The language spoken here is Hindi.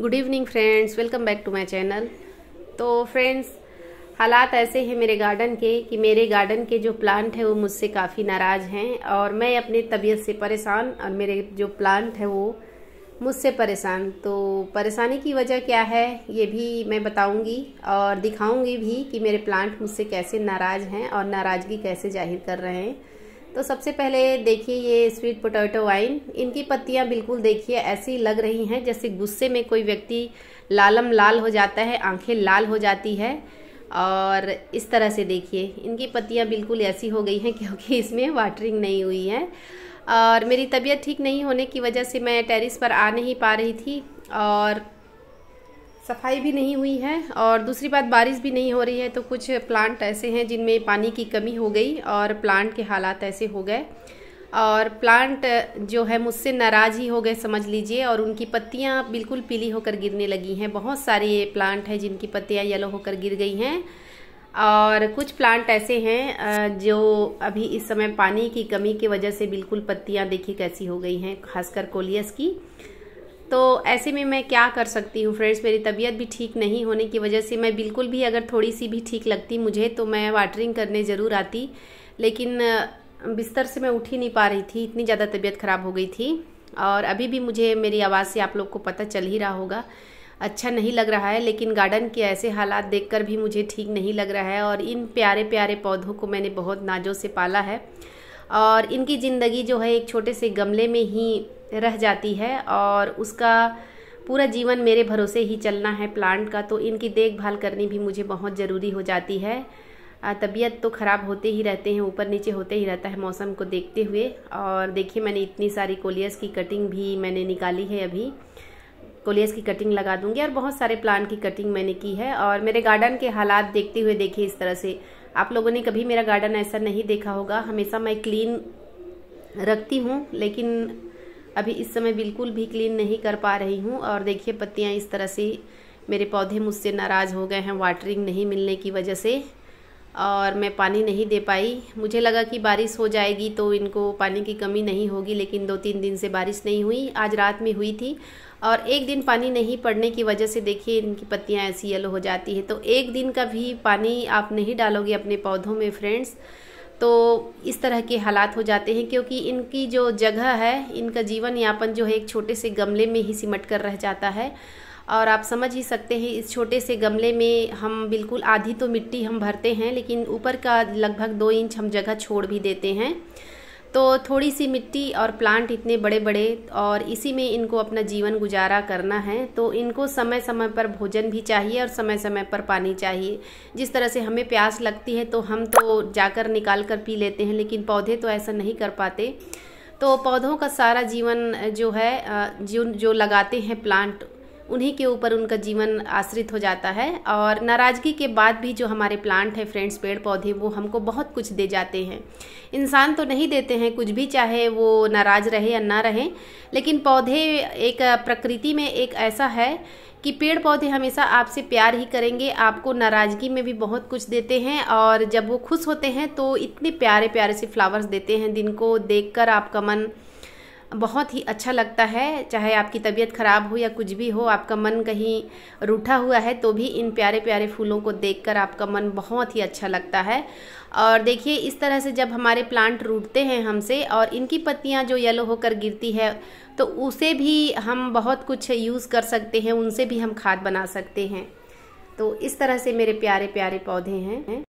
good evening friends welcome back to my channel तो फ्रेंड्स हालात ऐसे हैं मेरे गार्डन के कि मेरे गार्डन के जो प्लांट है वो मुझसे काफ़ी नाराज़ हैं और मैं अपनी तबीयत से परेशान और मेरे जो प्लांट है वो मुझसे परेशान तो परेशानी की वजह क्या है ये भी मैं बताऊंगी और दिखाऊंगी भी कि मेरे प्लांट मुझसे कैसे नाराज़ हैं और नाराज़गी कैसे जाहिर कर रहे हैं तो सबसे पहले देखिए ये स्वीट पोटैटो वाइन इनकी पत्तियाँ बिल्कुल देखिए ऐसी लग रही हैं जैसे गुस्से में कोई व्यक्ति लालम लाल हो जाता है आंखें लाल हो जाती है और इस तरह से देखिए इनकी पत्तियाँ बिल्कुल ऐसी हो गई हैं क्योंकि इसमें वाटरिंग नहीं हुई है और मेरी तबीयत ठीक नहीं होने की वजह से मैं टेरिस पर आ नहीं पा रही थी और सफाई भी नहीं हुई है और दूसरी बात बारिश भी नहीं हो रही है तो कुछ प्लांट ऐसे हैं जिनमें पानी की कमी हो गई और प्लांट के हालात ऐसे हो गए और प्लांट जो है मुझसे नाराज़ ही हो गए समझ लीजिए और उनकी पत्तियां बिल्कुल पीली होकर गिरने लगी हैं बहुत सारे प्लांट हैं जिनकी पत्तियां येलो होकर गिर गई हैं और कुछ प्लांट ऐसे हैं जो अभी इस समय पानी की कमी की वजह से बिल्कुल पत्तियां देखिए कैसी हो गई हैं खासकर कोलियस की तो ऐसे में मैं क्या कर सकती हूँ फ्रेंड्स मेरी तबीयत भी ठीक नहीं होने की वजह से मैं बिल्कुल भी अगर थोड़ी सी भी ठीक लगती मुझे तो मैं वाटरिंग करने ज़रूर आती लेकिन बिस्तर से मैं उठ ही नहीं पा रही थी इतनी ज़्यादा तबीयत ख़राब हो गई थी और अभी भी मुझे मेरी आवाज़ से आप लोग को पता चल ही रहा होगा अच्छा नहीं लग रहा है लेकिन गार्डन के ऐसे हालात देखकर भी मुझे ठीक नहीं लग रहा है और इन प्यारे प्यारे पौधों को मैंने बहुत नाजों से पाला है और इनकी ज़िंदगी जो है एक छोटे से गमले में ही रह जाती है और उसका पूरा जीवन मेरे भरोसे ही चलना है प्लांट का तो इनकी देखभाल करनी भी मुझे बहुत ज़रूरी हो जाती है तबीयत तो ख़राब होते ही रहते हैं ऊपर नीचे होते ही रहता है मौसम को देखते हुए और देखिए मैंने इतनी सारी कोलियस की कटिंग भी मैंने निकाली है अभी कोलियस की कटिंग लगा दूंगी और बहुत सारे प्लांट की कटिंग मैंने की है और मेरे गार्डन के हालात देखते हुए देखिए इस तरह से आप लोगों ने कभी मेरा गार्डन ऐसा नहीं देखा होगा हमेशा मैं क्लीन रखती हूँ लेकिन अभी इस समय बिल्कुल भी क्लीन नहीं कर पा रही हूँ और देखिए पत्तियाँ इस तरह से मेरे पौधे मुझसे नाराज़ हो गए हैं वाटरिंग नहीं मिलने की वजह से और मैं पानी नहीं दे पाई मुझे लगा कि बारिश हो जाएगी तो इनको पानी की कमी नहीं होगी लेकिन दो तीन दिन से बारिश नहीं हुई आज रात में हुई थी और एक दिन पानी नहीं पड़ने की वजह से देखिए इनकी पत्तियां ऐसी येलो हो जाती है तो एक दिन का भी पानी आप नहीं डालोगे अपने पौधों में फ्रेंड्स तो इस तरह के हालात हो जाते हैं क्योंकि इनकी जो जगह है इनका जीवन यापन जो है एक छोटे से गमले में ही सिमट कर रह जाता है और आप समझ ही सकते हैं इस छोटे से गमले में हम बिल्कुल आधी तो मिट्टी हम भरते हैं लेकिन ऊपर का लगभग दो इंच हम जगह छोड़ भी देते हैं तो थोड़ी सी मिट्टी और प्लांट इतने बड़े बड़े और इसी में इनको अपना जीवन गुजारा करना है तो इनको समय समय पर भोजन भी चाहिए और समय समय पर पानी चाहिए जिस तरह से हमें प्यास लगती है तो हम तो जाकर निकाल कर पी लेते हैं लेकिन पौधे तो ऐसा नहीं कर पाते तो पौधों का सारा जीवन जो है जो जो लगाते हैं प्लांट उन्हीं के ऊपर उनका जीवन आश्रित हो जाता है और नाराज़गी के बाद भी जो हमारे प्लांट हैं फ्रेंड्स पेड़ पौधे वो हमको बहुत कुछ दे जाते हैं इंसान तो नहीं देते हैं कुछ भी चाहे वो नाराज़ रहे या ना रहे लेकिन पौधे एक प्रकृति में एक ऐसा है कि पेड़ पौधे हमेशा आपसे प्यार ही करेंगे आपको नाराज़गी में भी बहुत कुछ देते हैं और जब वो खुश होते हैं तो इतने प्यारे प्यारे से फ्लावर्स देते हैं जिनको देखकर आपका मन बहुत ही अच्छा लगता है चाहे आपकी तबीयत ख़राब हो या कुछ भी हो आपका मन कहीं रूठा हुआ है तो भी इन प्यारे प्यारे फूलों को देखकर आपका मन बहुत ही अच्छा लगता है और देखिए इस तरह से जब हमारे प्लांट रूटते हैं हमसे और इनकी पत्तियां जो येलो होकर गिरती है तो उसे भी हम बहुत कुछ यूज़ कर सकते हैं उनसे भी हम खाद बना सकते हैं तो इस तरह से मेरे प्यारे प्यारे पौधे हैं